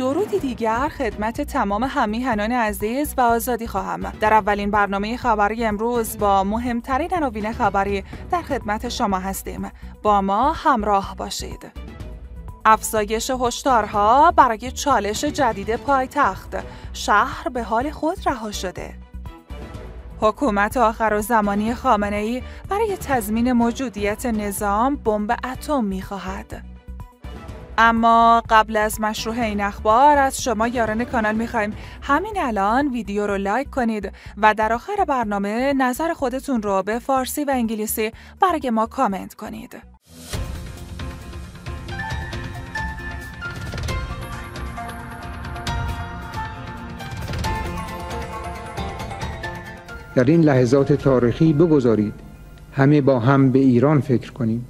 درودی دیگر خدمت تمام همیهنان عزیز و آزادی خواهم در اولین برنامه خبری امروز با مهمترین عناوین خبری در خدمت شما هستیم با ما همراه باشید افزایش هشدارها برای چالش جدید پایتخت شهر به حال خود رها شده حکومت آخر و زمانی خامنه ای برای تضمین موجودیت نظام بمب اتم می خواهد. اما قبل از مشروع این اخبار از شما یاران کانال میخوایم همین الان ویدیو رو لایک کنید و در آخر برنامه نظر خودتون رو به فارسی و انگلیسی برای ما کامنت کنید. در این لحظات تاریخی بگذارید همه با هم به ایران فکر کنیم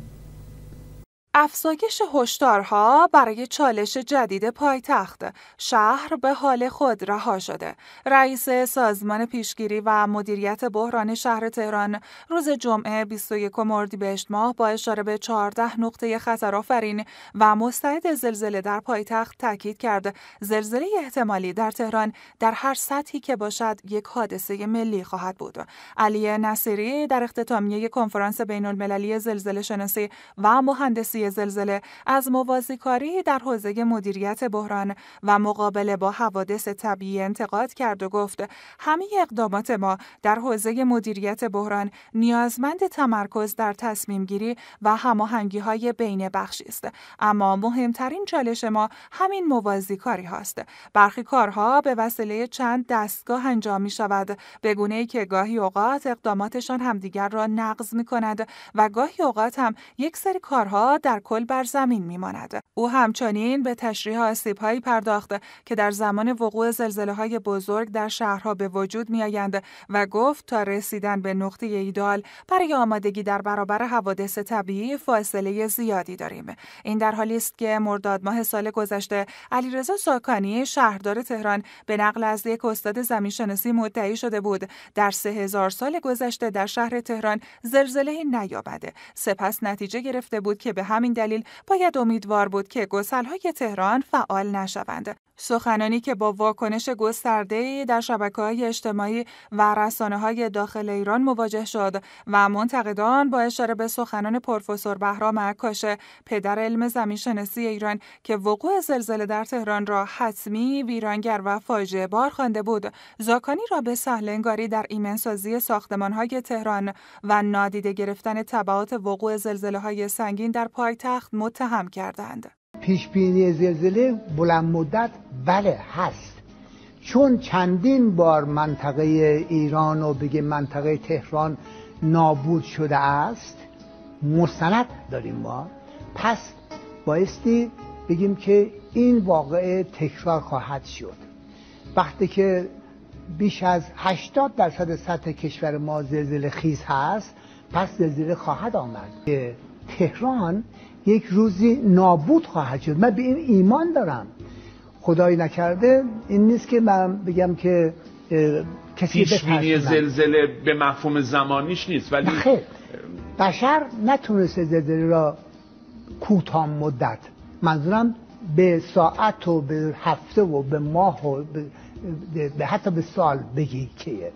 افزایش هشدارها برای چالش جدید پایتخت شهر به حال خود رها شده رئیس سازمان پیشگیری و مدیریت بحران شهر تهران روز جمعه 21 اردیبهشت ماه با اشاره به 14 نقطه خطرآفرین و مستعد زلزله در پایتخت تاکید کرد زلزله احتمالی در تهران در هر سطحی که باشد یک حادثه ملی خواهد بود علی نصیری در اختتامیه کنفرانس بین المللی زلزله شناسی و مهندسی زلزله از موازیکاری در حوزه مدیریت بحران و مقابله با حوادث طبیعی انتقاد کرد و گفت همه اقدامات ما در حوزه مدیریت بحران نیازمند تمرکز در تصمیم گیری و هماهنگی های بین بخشی است اما مهمترین چالش ما همین موازیکاری هاست برخی کارها به وسیله چند دستگاه انجام می شود به گونه ای که گاهی اوقات اقداماتشان همدیگر را نقض می کند و گاهی اوقات هم یک سری کارها در در کل بر زمین میماند او همچنین به تشریح هایی پرداخته که در زمان وقوع زلزله های بزرگ در شهرها به وجود میآیند و گفت تا رسیدن به نقطه ایدال برای آمادگی در برابر حوادث طبیعی فاصله زیادی داریم این در حالی است که مرداد ماه سال گذشته علیرضا ساکانی شهردار تهران به نقل از یک استاد زمینشناسی مدعی شده بود در سه هزار سال گذشته در شهر تهران زلزله نیابده سپس نتیجه گرفته بود که به هم همین دلیل باید امیدوار بود که های تهران فعال نشوند سخنانی که با واکنش گسترده در شبکه های اجتماعی و رسانه های داخل ایران مواجه شد و منتقدان با اشاره به سخنان پروفسور بهرام عکاش پدر علم زمین ایران که وقوع زلزله در تهران را حتمی ویرانگر و فاجعه بار خوانده بود زاکانی را به سهلنگاری در ایمنسازی ساختمان های تهران و نادیده گرفتن تبعات وقوع زلزله های سنگین در پایتخت متهم کردند پیش بینی زلزله بلند مدت بله هست چون چندین بار منطقه ایران و بگه منطقه تهران نابود شده است مستند داریم ما پس بایستی بگیم که این واقعه تکرار خواهد شد وقتی که بیش از 80 درصد سطح کشور ما زلزله خیز هست پس زلزله خواهد آمد تهران یک روزی نابود خواهد شد من به این ایمان دارم خدایی نکرده این نیست که من بگم که کسی پیشبینی زلزله به مفهوم زمانیش نیست ولی بشر نتونسته زلزله را کوتاه مدت منظورم به ساعت و به هفته و به ماه و به, حتی به سال بگی که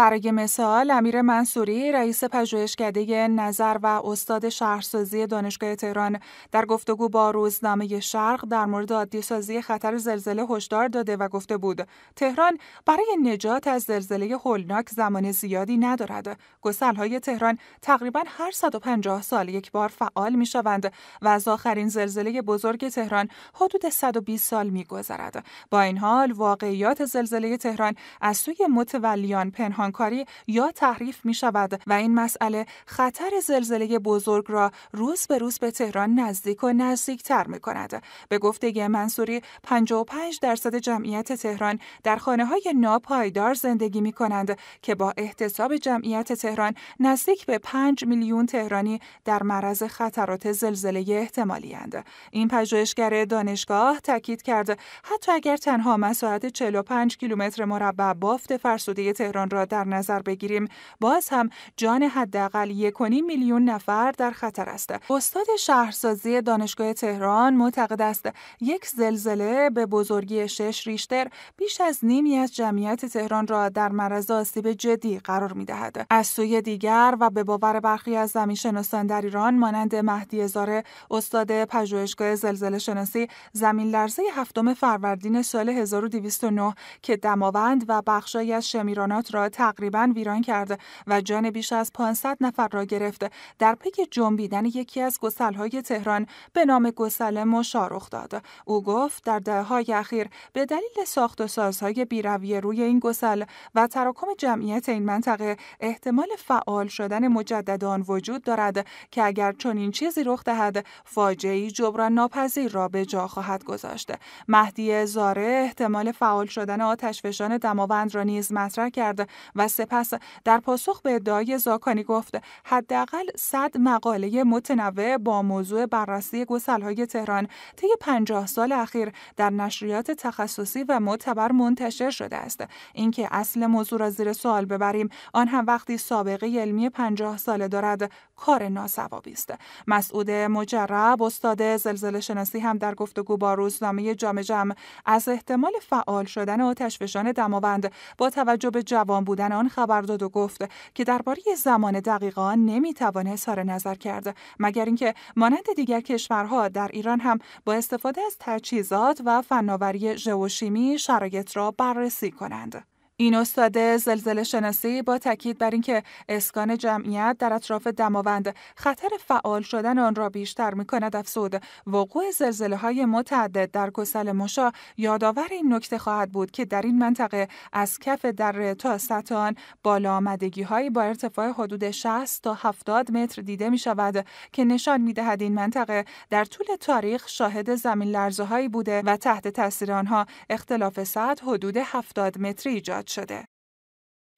برای مثال امیر منصوری رئیس پژوهشکده نظر و استاد شهرسازی دانشگاه تهران در گفتگو با روزنامه شرق در مورد عادیسازی خطر زلزله هشدار داده و گفته بود تهران برای نجات از زلزله هولناک زمان زیادی ندارد گسلهای تهران تقریبا هر 150 سال یک بار فعال می شوند و از آخرین زلزله بزرگ تهران حدود 120 سال می گذرد. با این حال واقعیات زلزله تهران از سوی متولیان پنهان کاری یا تحریف می شود و این مسئله خطر زلزله بزرگ را روز به روز به تهران نزدیک و نزدیک تر می کند. به گفته منصوری 55 درصد جمعیت تهران در خانه های ناپایدار زندگی می کنند که با احتساب جمعیت تهران نزدیک به 5 میلیون تهرانی در معرض خطرات زلزله احتمالی هند. این پژوهشگر دانشگاه تاکید کرد حتی اگر تنها مساحت 45 کیلومتر مربع بافت فرسوده تهران را در در نظر بگیریم باز هم جان حداقل 1.5 میلیون نفر در خطر است استاد شهرسازی دانشگاه تهران معتقد است یک زلزله به بزرگی 6 ریشتر بیش از نیمی از جمعیت تهران را در معرض آسیب جدی قرار می از سوی دیگر و به باور برخی از زمینشناسان در ایران مانند مهدی زاره استاد پژوهشگاه زلزله شناسی زمین لرزه هفتم فروردین سال 1209 که دماوند و بخشای از شمیرانات را تقریبا ویران کرد و جان بیش از 500 نفر را گرفته در پی جنبیدن یکی از گسلهای تهران به نام گسل مشارخ داد او گفت در دههای اخیر به دلیل ساخت و سازهای بیرویه روی این گسل و تراکم جمعیت این منطقه احتمال فعال شدن مجدد آن وجود دارد که اگر چنین چیزی رخ دهد فاجعهای جبران ناپذیر را به جا خواهد گذاشت مهدی زاره احتمال فعال شدن آتشفشان دماوند را نیز مطرح کرد و سپس در پاسخ به ادعای زاکانی گفت حداقل 100 مقاله متنوع با موضوع بررسی گسلهای تهران طی 50 سال اخیر در نشریات تخصصی و معتبر منتشر شده است اینکه اصل موضوع را زیر سوال ببریم آن هم وقتی سابقه علمی 50 ساله دارد کار ناسوابی است مسعود مجرب استاد زلزله شناسی هم در گفتگو با روزنامه جام جم از احتمال فعال شدن آتشفشان دماوند با توجه به جوان بودن بودن آن خبر داد و گفت که درباره زمان دقیق آن نمیتوان اظهار نظر کرد مگر اینکه مانند دیگر کشورها در ایران هم با استفاده از تجهیزات و فناوری ژئوشیمی شرایط را بررسی کنند این استاد زلزله شناسی با تاکید بر اینکه اسکان جمعیت در اطراف دماوند خطر فعال شدن آن را بیشتر می کند افزود وقوع زلزله های متعدد در کسل مشا یادآور این نکته خواهد بود که در این منطقه از کف دره تا ستان بالا آمدگی های با ارتفاع حدود 60 تا 70 متر دیده می شود که نشان می دهد این منطقه در طول تاریخ شاهد زمین لرزه هایی بوده و تحت تاثیر آنها اختلاف سطح حدود 70 متری ایجاد Türkçe'de.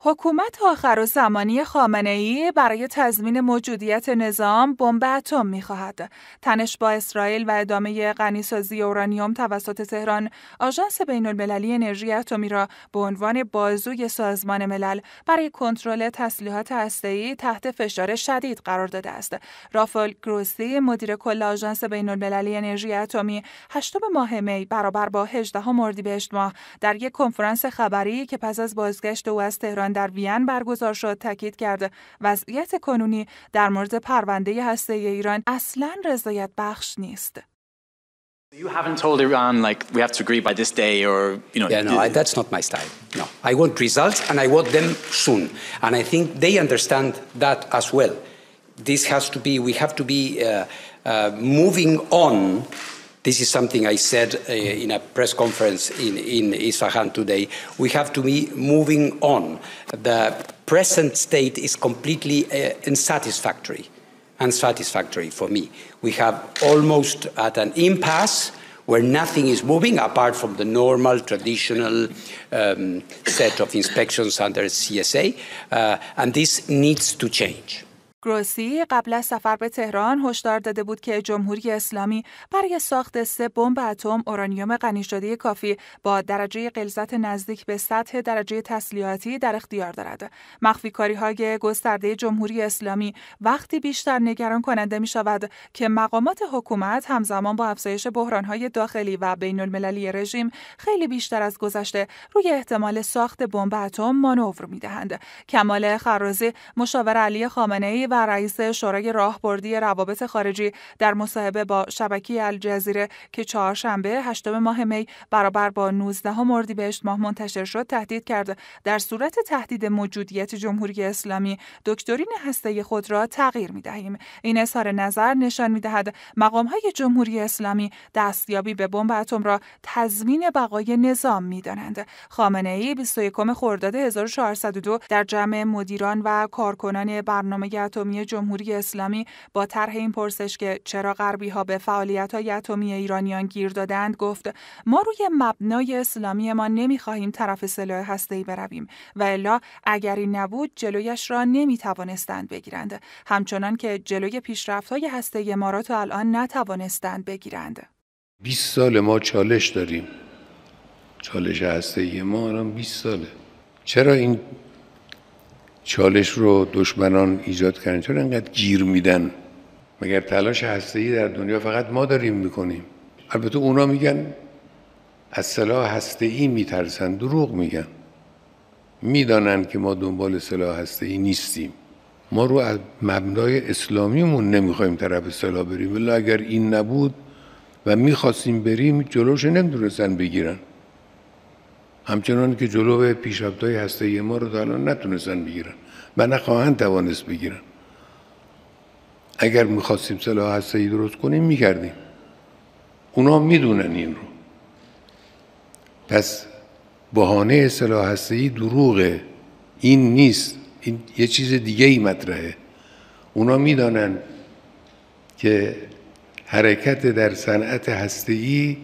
حکومت آخر و زمانی خامنه ای برای تضمین موجودیت نظام بمب اتم می تنش با اسرائیل و ادامه غنیسازی اورانیوم توسط تهران آژانس بین المللی انرژی اتمی را به عنوان بازوی سازمان ملل برای کنترل تسلیحات ای تحت فشار شدید قرار داده است. رافل گروسی مدیر کل آژانس بین المللی انرژی اتمی هشتم ماه می برابر با 18 مردیبهشت ماه در یک کنفرانس خبری که پس از بازگشت او از تهران در وین برگزار شد تاکید کرده وضعیت کنونی در مورد پرونده هسته ای ایران اصلا رضایت بخش نیست. You haven't told Iran like we have to agree by this day or you know. Yeah, no, I, that's not my style. No, I want results and I want them soon, and I think they understand that as well. This has to be. We have to be uh, uh, moving on This is something I said uh, in a press conference in, in Isfahan today. We have to be moving on. The present state is completely uh, unsatisfactory, unsatisfactory for me. We have almost at an impasse where nothing is moving apart from the normal, traditional um, set of inspections under CSA, uh, and this needs to change. گروسی قبل از سفر به تهران هشدار داده بود که جمهوری اسلامی برای ساخت سه بمب اتم اورانیوم غنی شده کافی با درجه غلظت نزدیک به سطح درجه تسلیحاتی در اختیار دارد. مخفی کاری های گسترده جمهوری اسلامی وقتی بیشتر نگران کننده می شود که مقامات حکومت همزمان با افزایش بحران های داخلی و بین المللی رژیم خیلی بیشتر از گذشته روی احتمال ساخت بمب اتم مانور می دهند. کمال خرازی مشاور علی خامنه ای و رئیس شورای راهبردی روابط خارجی در مصاحبه با شبکه الجزیره که چهارشنبه هشتم ماه می برابر با 19 اردیبهشت ماه منتشر شد تهدید کرد در صورت تهدید موجودیت جمهوری اسلامی دکترین هسته خود را تغییر می دهیم. این اظهار نظر نشان می دهد مقام های جمهوری اسلامی دستیابی به بمب اتم را تضمین بقای نظام می دانند. خامنه ای 21 خرداد 1402 در جمع مدیران و کارکنان برنامه اتمی جمهوری اسلامی با طرح این پرسش که چرا غربی ها به فعالیت های اتمی ایرانیان گیر دادند گفت ما روی مبنای اسلامی ما نمیخواهیم طرف سلاح هسته برویم و الا اگر این نبود جلویش را نمی توانستند بگیرند همچنان که جلوی پیشرفت های هسته ما را تا الان نتوانستند بگیرند 20 سال ما چالش داریم چالش هسته ما هم 20 ساله چرا این چالش رو دشمنان ایجاد کردن چرا انقدر گیر میدن مگر تلاش ای در دنیا فقط ما داریم میکنیم البته اونا میگن از سلاح ای میترسن دروغ میگن میدانند که ما دنبال سلاح ای نیستیم ما رو از مبنای اسلامیمون نمیخوایم طرف سلاح بریم ولی اگر این نبود و میخواستیم بریم جلوش نمیدونستن بگیرن همچنان که جلو های هسته ما رو تا الان نتونستن بگیرن و نخواهند توانست بگیرن اگر میخواستیم سلاح هسته ای درست کنیم میکردیم اونا میدونن این رو پس بهانه سلاح هسته ای دروغه این نیست این یه چیز دیگه ای مطرحه اونا میدانن که حرکت در صنعت هسته ای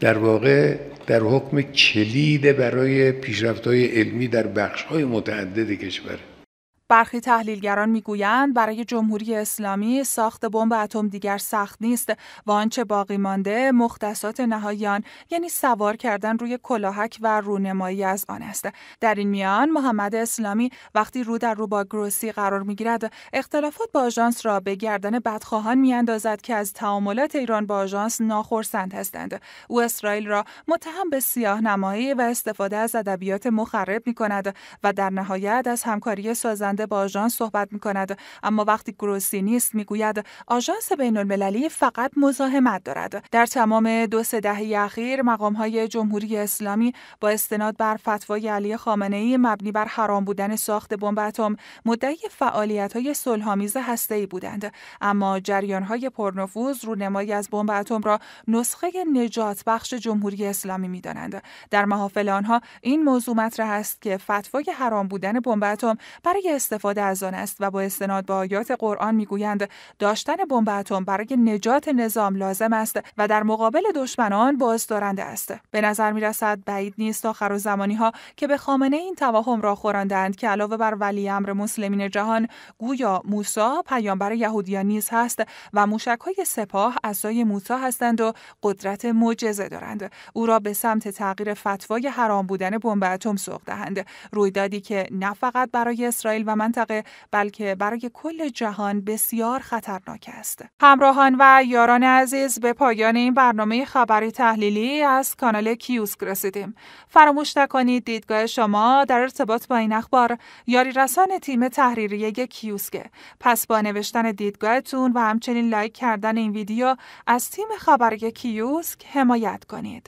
در واقع در حکم کلید برای پیشرفت‌های علمی در بخش‌های متعدد کشور برخی تحلیلگران میگویند برای جمهوری اسلامی ساخت بمب اتم دیگر سخت نیست و آنچه باقی مانده مختصات نهاییان یعنی سوار کردن روی کلاهک و رونمایی از آن است در این میان محمد اسلامی وقتی رو در رو با گروسی قرار میگیرد اختلافات با آژانس را به گردن بدخواهان میاندازد که از تعاملات ایران با آژانس ناخرسند هستند او اسرائیل را متهم به سیاه نمایی و استفاده از ادبیات مخرب می و در نهایت از همکاری سازند با آژانس صحبت می کند اما وقتی گروسی نیست میگوید آژانس بین المللی فقط مزاحمت دارد در تمام دو سه دهه اخیر مقام های جمهوری اسلامی با استناد بر فتوای علی خامنه ای مبنی بر حرام بودن ساخت بمب اتم مدعی فعالیت های صلحآمیز هسته ای بودند اما جریان های پرنفوذ رونمایی از بمب اتم را نسخه نجات بخش جمهوری اسلامی می دانند. در محافل آنها این موضوع مطرح است که فتوای حرام بودن بمب اتم برای استفاده از آن است و با استناد به آیات قرآن میگویند داشتن بمب اتم برای نجات نظام لازم است و در مقابل دشمنان بازدارنده است به نظر می رسد بعید نیست تا و زمانی ها که به خامنه این توهم را خوراندند که علاوه بر ولی امر مسلمین جهان گویا موسی پیامبر یهودیان نیز هست و موشک های سپاه اسای موسا هستند و قدرت معجزه دارند او را به سمت تغییر فتوای حرام بودن بمب اتم سوق دهند رویدادی که نه فقط برای اسرائیل منطقه بلکه برای کل جهان بسیار خطرناک است. همراهان و یاران عزیز به پایان این برنامه خبری تحلیلی از کانال کیوسک رسیدیم. فراموش نکنید دیدگاه شما در ارتباط با این اخبار یاری رسان تیم تحریریه کیوسک. پس با نوشتن دیدگاهتون و همچنین لایک کردن این ویدیو از تیم خبری کیوسک حمایت کنید.